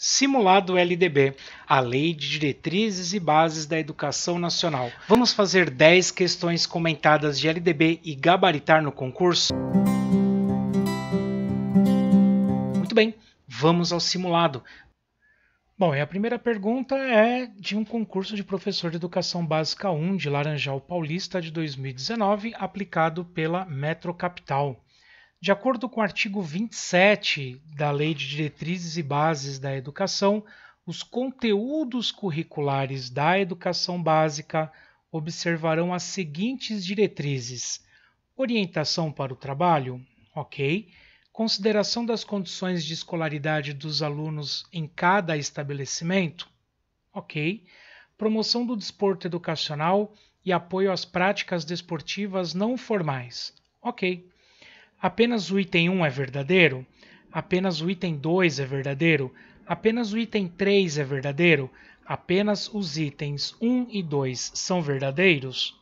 Simulado LDB, a Lei de Diretrizes e Bases da Educação Nacional. Vamos fazer 10 questões comentadas de LDB e gabaritar no concurso? Muito bem, vamos ao simulado. Bom, e a primeira pergunta é de um concurso de professor de educação básica 1 de Laranjal Paulista de 2019, aplicado pela Metro Capital. De acordo com o artigo 27 da Lei de Diretrizes e Bases da Educação, os conteúdos curriculares da educação básica observarão as seguintes diretrizes: orientação para o trabalho, ok, consideração das condições de escolaridade dos alunos em cada estabelecimento, ok, promoção do desporto educacional e apoio às práticas desportivas não formais, ok. Apenas o item 1 é verdadeiro? Apenas o item 2 é verdadeiro? Apenas o item 3 é verdadeiro? Apenas os itens 1 e 2 são verdadeiros?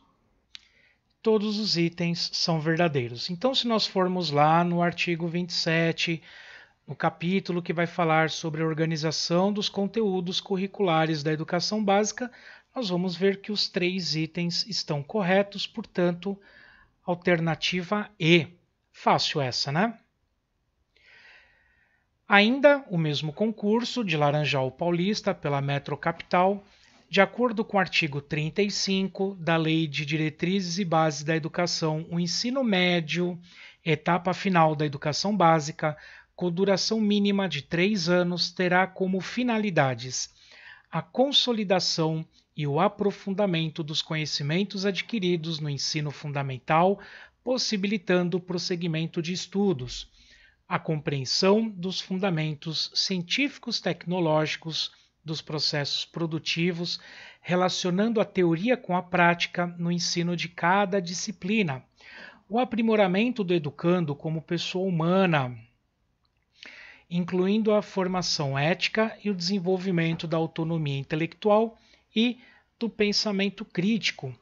Todos os itens são verdadeiros. Então, se nós formos lá no artigo 27, no capítulo que vai falar sobre a organização dos conteúdos curriculares da educação básica, nós vamos ver que os três itens estão corretos, portanto, alternativa E. Fácil essa, né? Ainda o mesmo concurso de Laranjal Paulista pela Metro Capital, de acordo com o artigo 35 da Lei de Diretrizes e Bases da Educação, o ensino médio, etapa final da educação básica, com duração mínima de três anos, terá como finalidades a consolidação e o aprofundamento dos conhecimentos adquiridos no ensino fundamental, possibilitando o prosseguimento de estudos, a compreensão dos fundamentos científicos tecnológicos dos processos produtivos, relacionando a teoria com a prática no ensino de cada disciplina, o aprimoramento do educando como pessoa humana, incluindo a formação ética e o desenvolvimento da autonomia intelectual e do pensamento crítico,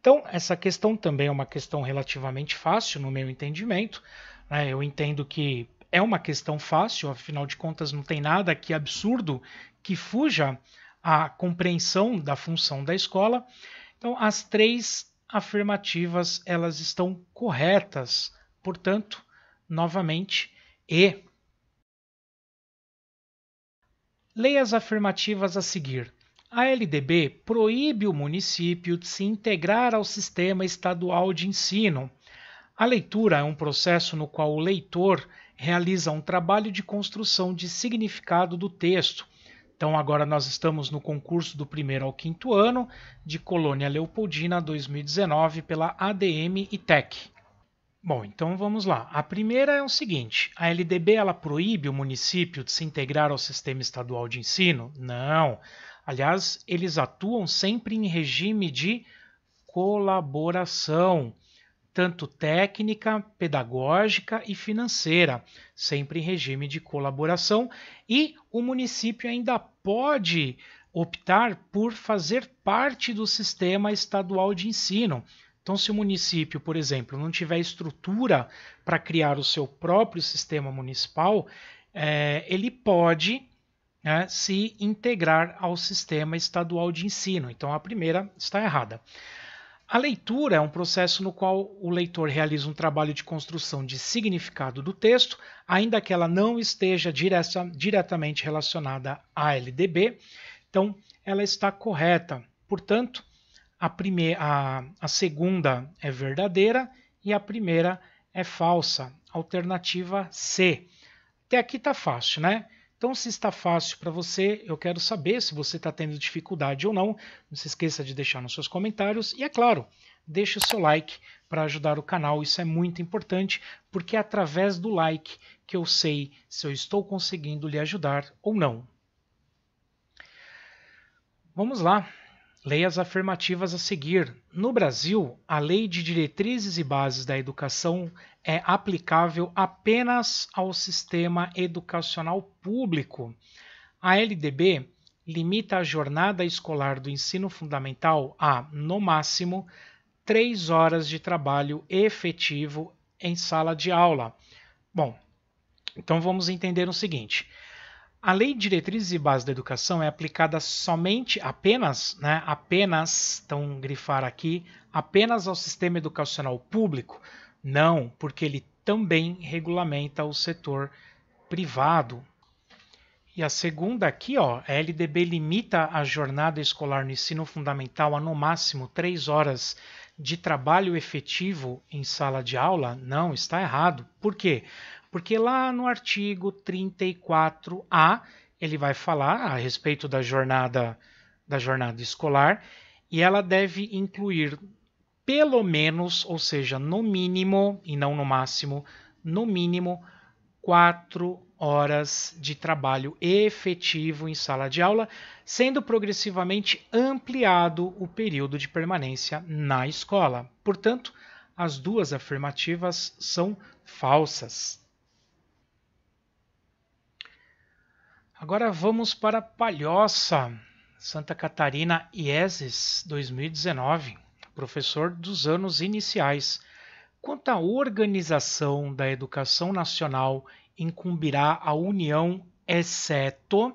então, essa questão também é uma questão relativamente fácil, no meu entendimento. Né? Eu entendo que é uma questão fácil, afinal de contas, não tem nada que absurdo que fuja a compreensão da função da escola. Então, as três afirmativas elas estão corretas. Portanto, novamente, e. Leia as afirmativas a seguir. A LDB proíbe o município de se integrar ao sistema estadual de ensino. A leitura é um processo no qual o leitor realiza um trabalho de construção de significado do texto. Então, agora nós estamos no concurso do primeiro ao quinto ano de Colônia Leopoldina 2019 pela ADM e TEC. Bom, então vamos lá. A primeira é o seguinte: a LDB ela proíbe o município de se integrar ao sistema estadual de ensino? Não. Aliás, eles atuam sempre em regime de colaboração, tanto técnica, pedagógica e financeira, sempre em regime de colaboração, e o município ainda pode optar por fazer parte do sistema estadual de ensino. Então, se o município, por exemplo, não tiver estrutura para criar o seu próprio sistema municipal, é, ele pode né, se integrar ao sistema estadual de ensino. Então, a primeira está errada. A leitura é um processo no qual o leitor realiza um trabalho de construção de significado do texto, ainda que ela não esteja direta, diretamente relacionada à LDB. Então, ela está correta. Portanto, a, primeira, a, a segunda é verdadeira e a primeira é falsa. Alternativa C. Até aqui está fácil, né? Então, se está fácil para você, eu quero saber se você está tendo dificuldade ou não. Não se esqueça de deixar nos seus comentários e, é claro, deixe o seu like para ajudar o canal. Isso é muito importante porque é através do like que eu sei se eu estou conseguindo lhe ajudar ou não. Vamos lá. Leia as afirmativas a seguir. No Brasil, a Lei de Diretrizes e Bases da Educação é aplicável apenas ao sistema educacional público. A LDB limita a jornada escolar do ensino fundamental a, no máximo, três horas de trabalho efetivo em sala de aula. Bom, então vamos entender o seguinte: a Lei de Diretrizes e Bases da Educação é aplicada somente, apenas, né, apenas, então grifar aqui, apenas ao sistema educacional público? Não, porque ele também regulamenta o setor privado. E a segunda aqui, ó, a LDB limita a jornada escolar no ensino fundamental a no máximo três horas de trabalho efetivo em sala de aula? Não, está errado. Por quê? Porque lá no artigo 34A, ele vai falar a respeito da jornada da jornada escolar e ela deve incluir pelo menos, ou seja, no mínimo e não no máximo, no mínimo quatro horas de trabalho efetivo em sala de aula, sendo progressivamente ampliado o período de permanência na escola. Portanto, as duas afirmativas são falsas. Agora vamos para Palhoça, Santa Catarina IESES 2019, professor dos anos iniciais. Quanto à organização da educação nacional, incumbirá à União, exceto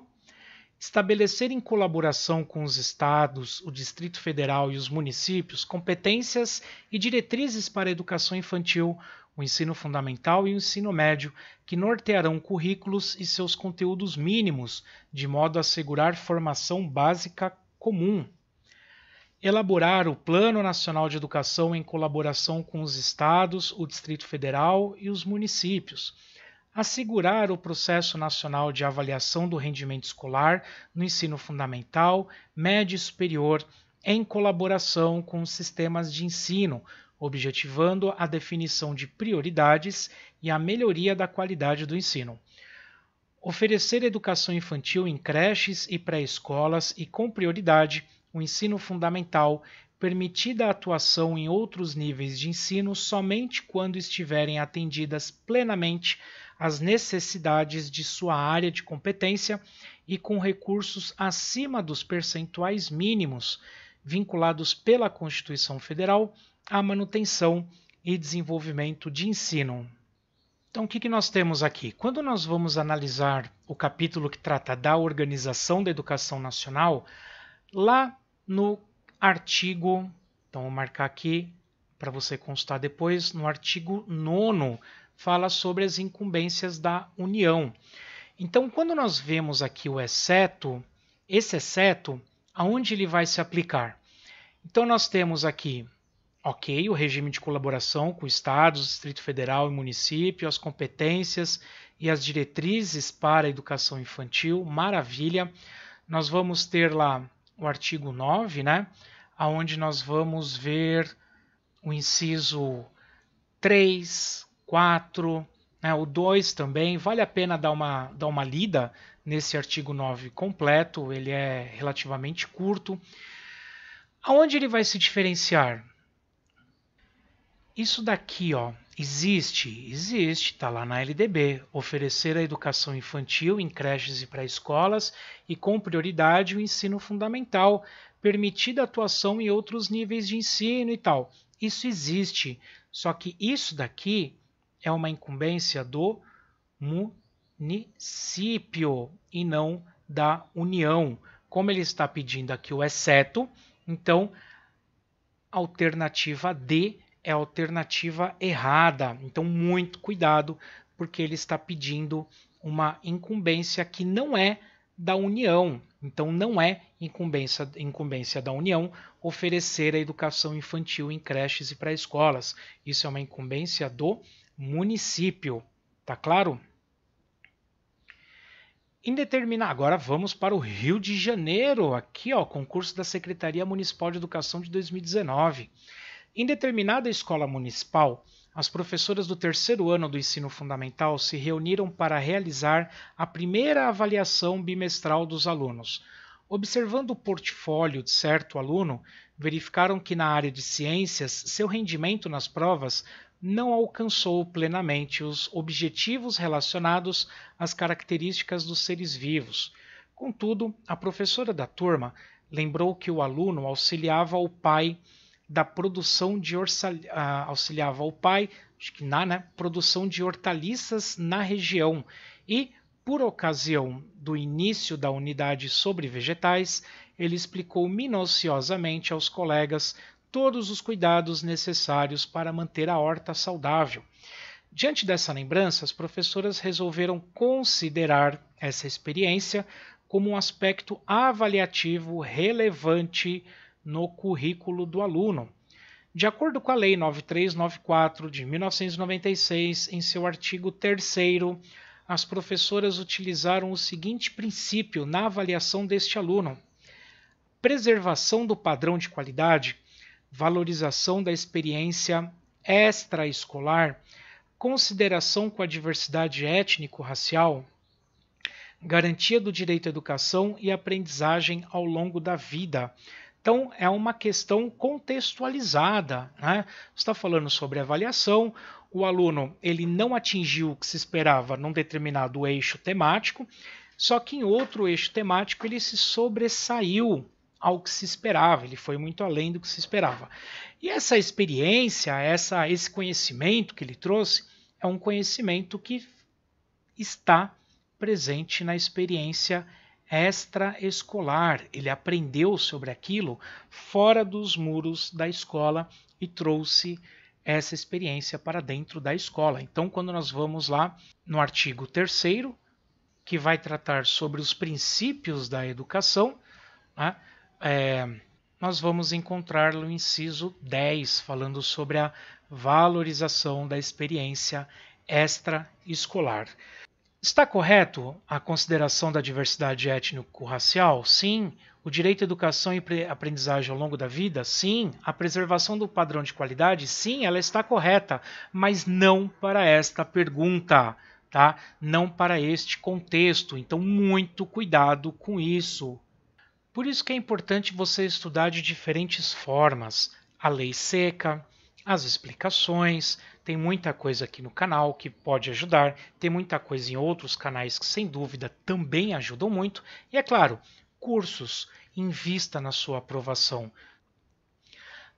estabelecer em colaboração com os estados, o Distrito Federal e os municípios competências e diretrizes para a educação infantil, o ensino fundamental e o ensino médio, que nortearão currículos e seus conteúdos mínimos, de modo a assegurar formação básica comum. Elaborar o Plano Nacional de Educação em colaboração com os estados, o Distrito Federal e os municípios. Assegurar o processo nacional de avaliação do rendimento escolar no ensino fundamental, médio e superior, em colaboração com os sistemas de ensino, objetivando a definição de prioridades e a melhoria da qualidade do ensino. Oferecer educação infantil em creches e pré-escolas e, com prioridade, o ensino fundamental, permitida a atuação em outros níveis de ensino somente quando estiverem atendidas plenamente as necessidades de sua área de competência e com recursos acima dos percentuais mínimos vinculados pela Constituição Federal a manutenção e desenvolvimento de ensino. Então, o que, que nós temos aqui? Quando nós vamos analisar o capítulo que trata da organização da educação nacional, lá no artigo, então vou marcar aqui para você constar depois, no artigo 9 fala sobre as incumbências da União. Então, quando nós vemos aqui o exceto, esse exceto, aonde ele vai se aplicar? Então, nós temos aqui ok, o regime de colaboração com estados, Distrito Federal e município, as competências e as diretrizes para a educação infantil, maravilha. Nós vamos ter lá o artigo 9, né, aonde nós vamos ver o inciso 3, 4, né, o 2 também. Vale a pena dar uma, dar uma lida nesse artigo 9 completo, ele é relativamente curto. Aonde ele vai se diferenciar? Isso daqui, ó, existe, existe, tá lá na LDB, oferecer a educação infantil em creches e pré-escolas e com prioridade o ensino fundamental, permitida atuação em outros níveis de ensino e tal. Isso existe, só que isso daqui é uma incumbência do município e não da União. Como ele está pedindo aqui o exceto, então alternativa D é a alternativa errada. Então, muito cuidado, porque ele está pedindo uma incumbência que não é da União. Então, não é incumbência, incumbência da União oferecer a educação infantil em creches e pré-escolas. Isso é uma incumbência do município. Tá claro? indeterminado. Agora vamos para o Rio de Janeiro, aqui, ó, concurso da Secretaria Municipal de Educação de 2019. Em determinada escola municipal, as professoras do terceiro ano do ensino fundamental se reuniram para realizar a primeira avaliação bimestral dos alunos. Observando o portfólio de certo aluno, verificaram que na área de ciências seu rendimento nas provas não alcançou plenamente os objetivos relacionados às características dos seres vivos. Contudo, a professora da turma lembrou que o aluno auxiliava o pai da produção de ah, auxiliava o pai na né, produção de hortaliças na região e por ocasião do início da unidade sobre vegetais, ele explicou minuciosamente aos colegas todos os cuidados necessários para manter a horta saudável. Diante dessa lembrança, as professoras resolveram considerar essa experiência como um aspecto avaliativo relevante no currículo do aluno. De acordo com a Lei 9394 de 1996, em seu artigo 3, as professoras utilizaram o seguinte princípio na avaliação deste aluno: preservação do padrão de qualidade, valorização da experiência extraescolar, consideração com a diversidade étnico-racial, garantia do direito à educação e aprendizagem ao longo da vida, então, é uma questão contextualizada. Né? está falando sobre avaliação, o aluno ele não atingiu o que se esperava num determinado eixo temático, só que em outro eixo temático ele se sobressaiu ao que se esperava, ele foi muito além do que se esperava. E essa experiência, essa, esse conhecimento que ele trouxe, é um conhecimento que está presente na experiência extraescolar. Ele aprendeu sobre aquilo fora dos muros da escola e trouxe essa experiência para dentro da escola. Então, quando nós vamos lá no artigo 3, que vai tratar sobre os princípios da educação, né, é, nós vamos encontrar no inciso 10, falando sobre a valorização da experiência extraescolar. Está correto a consideração da diversidade étnico-racial? Sim. O direito à educação e aprendizagem ao longo da vida? Sim. A preservação do padrão de qualidade? Sim, ela está correta, mas não para esta pergunta, tá? Não para este contexto. Então, muito cuidado com isso. Por isso que é importante você estudar de diferentes formas a lei seca, as explicações, tem muita coisa aqui no canal que pode ajudar, tem muita coisa em outros canais que, sem dúvida, também ajudam muito. E, é claro, cursos, invista na sua aprovação.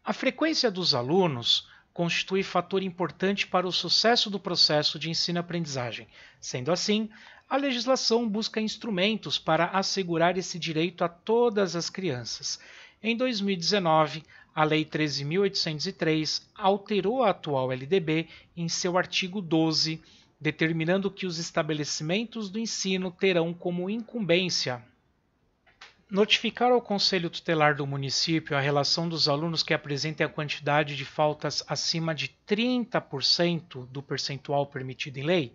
A frequência dos alunos constitui fator importante para o sucesso do processo de ensino-aprendizagem. Sendo assim, a legislação busca instrumentos para assegurar esse direito a todas as crianças. Em 2019, a Lei 13.803 alterou a atual LDB em seu artigo 12, determinando que os estabelecimentos do ensino terão como incumbência notificar ao Conselho Tutelar do município a relação dos alunos que apresentem a quantidade de faltas acima de 30% do percentual permitido em lei,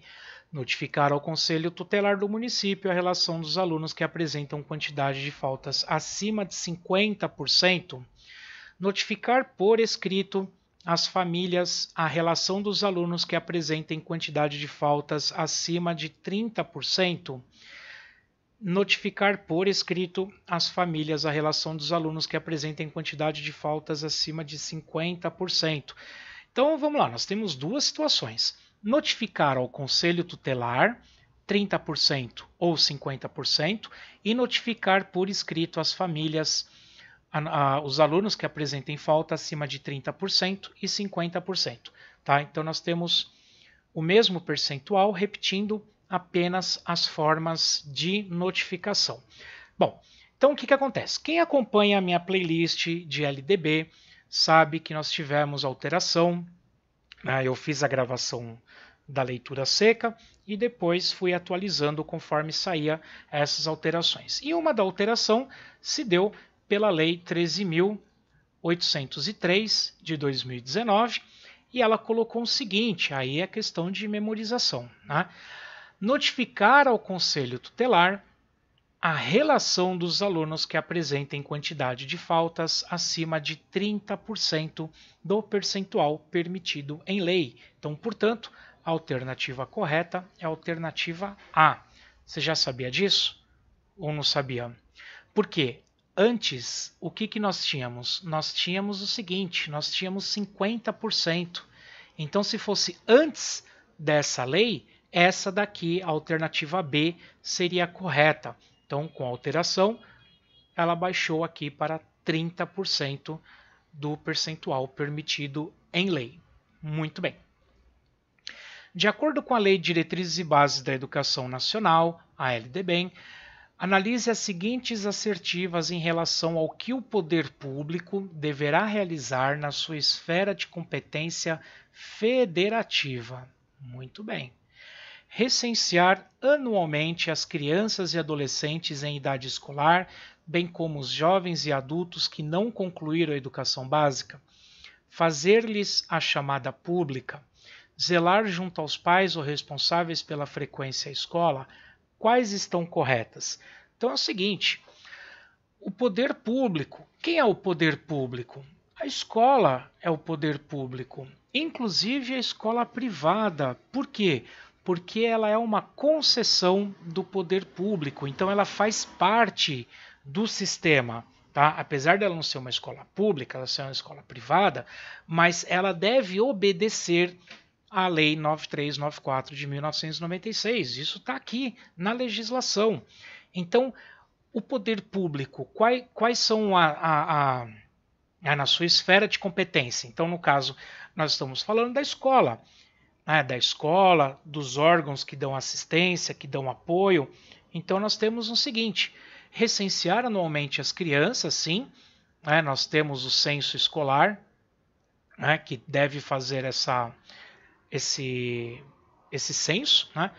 notificar ao Conselho Tutelar do município a relação dos alunos que apresentam quantidade de faltas acima de 50% Notificar por escrito as famílias a relação dos alunos que apresentem quantidade de faltas acima de 30%. Notificar por escrito as famílias a relação dos alunos que apresentem quantidade de faltas acima de 50%. Então vamos lá, nós temos duas situações. Notificar ao conselho tutelar 30% ou 50% e notificar por escrito as famílias a, a, os alunos que apresentem falta acima de 30% e 50%. Tá? Então, nós temos o mesmo percentual repetindo apenas as formas de notificação. Bom, então o que, que acontece? Quem acompanha a minha playlist de LDB sabe que nós tivemos alteração. Né? Eu fiz a gravação da leitura seca e depois fui atualizando conforme saía essas alterações. E uma da alteração se deu pela Lei 13.803 de 2019 e ela colocou o seguinte: aí é questão de memorização. Né? Notificar ao Conselho Tutelar a relação dos alunos que apresentem quantidade de faltas acima de 30% do percentual permitido em lei. Então, portanto, a alternativa correta é a alternativa A. Você já sabia disso? Ou não sabia? Porque Antes, o que, que nós tínhamos? Nós tínhamos o seguinte: nós tínhamos 50%. Então, se fosse antes dessa lei, essa daqui, a alternativa B, seria correta. Então, com a alteração, ela baixou aqui para 30% do percentual permitido em lei. Muito bem. De acordo com a Lei de Diretrizes e Bases da Educação Nacional, a LDBEM, Analise as seguintes assertivas em relação ao que o poder público deverá realizar na sua esfera de competência federativa. Muito bem. Recensear anualmente as crianças e adolescentes em idade escolar, bem como os jovens e adultos que não concluíram a educação básica. Fazer-lhes a chamada pública zelar junto aos pais ou responsáveis pela frequência à escola quais estão corretas. Então é o seguinte: o poder público. Quem é o poder público? A escola é o poder público, inclusive a escola privada. Por quê? Porque ela é uma concessão do poder público, então ela faz parte do sistema. Tá? Apesar dela não ser uma escola pública, ela ser uma escola privada, mas ela deve obedecer a Lei 9394 de 1996. Isso está aqui na legislação. Então, o poder público, quais, quais são a, a, a, a, na sua esfera de competência? Então, no caso, nós estamos falando da escola, né, da escola, dos órgãos que dão assistência, que dão apoio. Então, nós temos o seguinte: recensear anualmente as crianças, sim. Né, nós temos o censo escolar, né, que deve fazer essa, esse, esse né?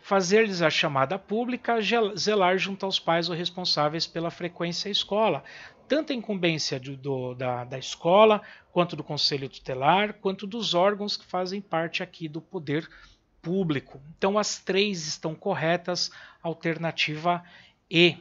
fazer-lhes a chamada pública, zelar junto aos pais ou responsáveis pela frequência à escola, tanto a incumbência do, da, da escola, quanto do conselho tutelar, quanto dos órgãos que fazem parte aqui do poder público. Então as três estão corretas, alternativa E.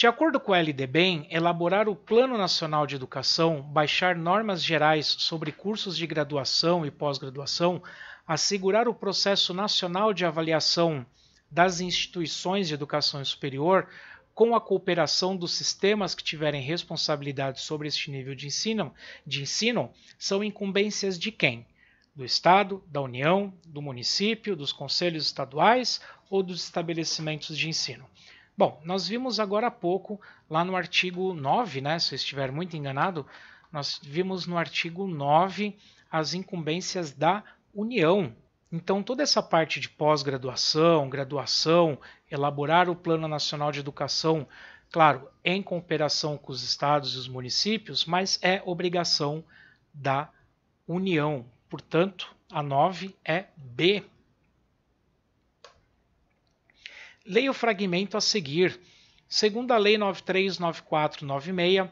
De acordo com a LDBEM, elaborar o Plano Nacional de Educação, baixar normas gerais sobre cursos de graduação e pós-graduação, assegurar o processo nacional de avaliação das instituições de educação superior, com a cooperação dos sistemas que tiverem responsabilidade sobre este nível de ensino, de ensino são incumbências de quem? Do Estado, da União, do município, dos conselhos estaduais ou dos estabelecimentos de ensino. Bom, nós vimos agora há pouco, lá no artigo 9, né, se eu estiver muito enganado, nós vimos no artigo 9 as incumbências da União. Então, toda essa parte de pós-graduação, graduação, elaborar o Plano Nacional de Educação, claro, em cooperação com os estados e os municípios, mas é obrigação da União. Portanto, a 9 é B Leia o fragmento a seguir. Segundo a Lei 939496,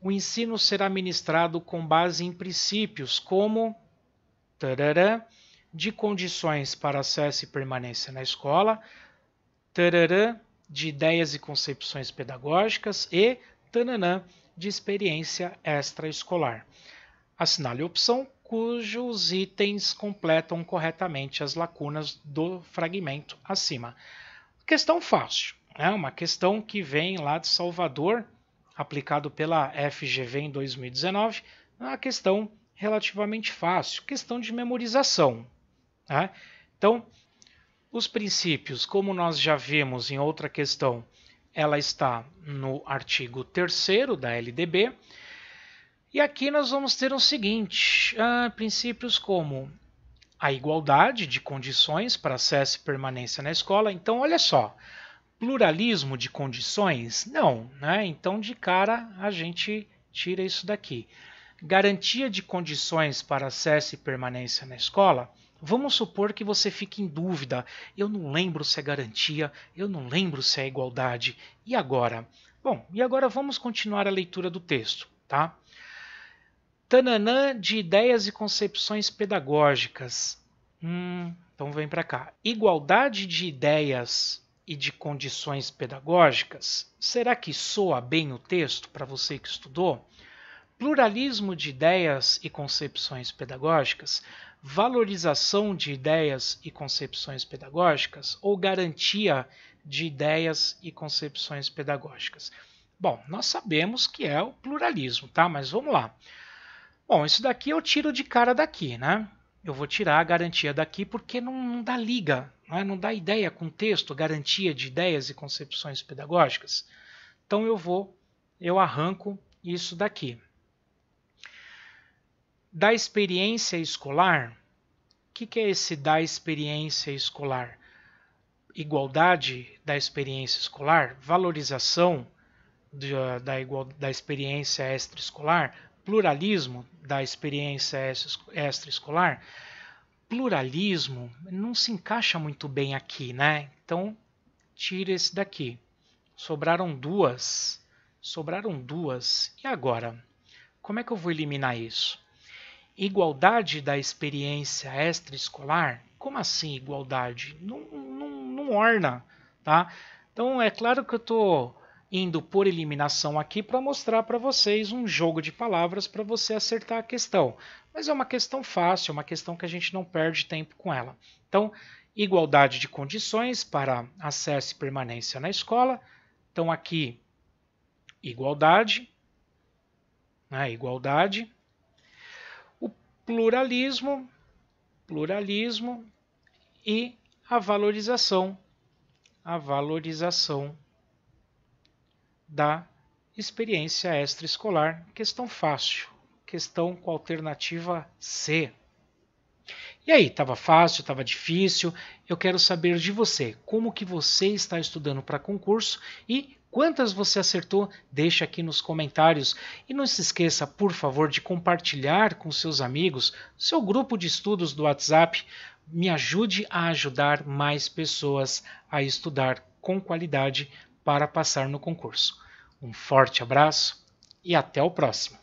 o ensino será ministrado com base em princípios como tarará, de condições para acesso e permanência na escola, tarará, de ideias e concepções pedagógicas e tananã, de experiência extraescolar. Assinale a opção cujos itens completam corretamente as lacunas do fragmento acima. Questão fácil, né? uma questão que vem lá de Salvador, aplicado pela FGV em 2019, é uma questão relativamente fácil, questão de memorização. Né? Então, os princípios, como nós já vimos em outra questão, ela está no artigo 3 da LDB. E aqui nós vamos ter o seguinte: ah, princípios como a igualdade de condições para acesso e permanência na escola. Então, olha só, pluralismo de condições? Não, né? Então, de cara, a gente tira isso daqui. Garantia de condições para acesso e permanência na escola? Vamos supor que você fique em dúvida. Eu não lembro se é garantia, eu não lembro se é igualdade. E agora? Bom, e agora vamos continuar a leitura do texto, tá? Tananã de ideias e concepções pedagógicas. Hum, então vem para cá. Igualdade de ideias e de condições pedagógicas. Será que soa bem o texto para você que estudou? Pluralismo de ideias e concepções pedagógicas, valorização de ideias e concepções pedagógicas ou garantia de ideias e concepções pedagógicas. Bom, nós sabemos que é o pluralismo, tá? Mas vamos lá. Bom, isso daqui eu tiro de cara daqui, né? Eu vou tirar a garantia daqui porque não, não dá liga, né? não dá ideia com texto, garantia de ideias e concepções pedagógicas. Então eu vou, eu arranco isso daqui. Da experiência escolar, o que, que é esse da experiência escolar? Igualdade da experiência escolar, valorização da, da, igual, da experiência extraescolar, pluralismo da experiência extraescolar, pluralismo não se encaixa muito bem aqui, né? Então, tira esse daqui. Sobraram duas. Sobraram duas. E agora? Como é que eu vou eliminar isso? Igualdade da experiência extraescolar? Como assim igualdade? Não, não, não orna, tá? Então, é claro que eu estou indo por eliminação aqui para mostrar para vocês um jogo de palavras para você acertar a questão. Mas é uma questão fácil, uma questão que a gente não perde tempo com ela. Então, igualdade de condições para acesso e permanência na escola. Então, aqui, igualdade. Né, igualdade. O pluralismo, pluralismo e a valorização. A valorização da experiência extraescolar, questão fácil, questão com alternativa C. E aí, estava fácil, estava difícil? Eu quero saber de você, como que você está estudando para concurso e quantas você acertou, deixa aqui nos comentários. E não se esqueça, por favor, de compartilhar com seus amigos, seu grupo de estudos do WhatsApp, me ajude a ajudar mais pessoas a estudar com qualidade para passar no concurso. Um forte abraço e até o próximo!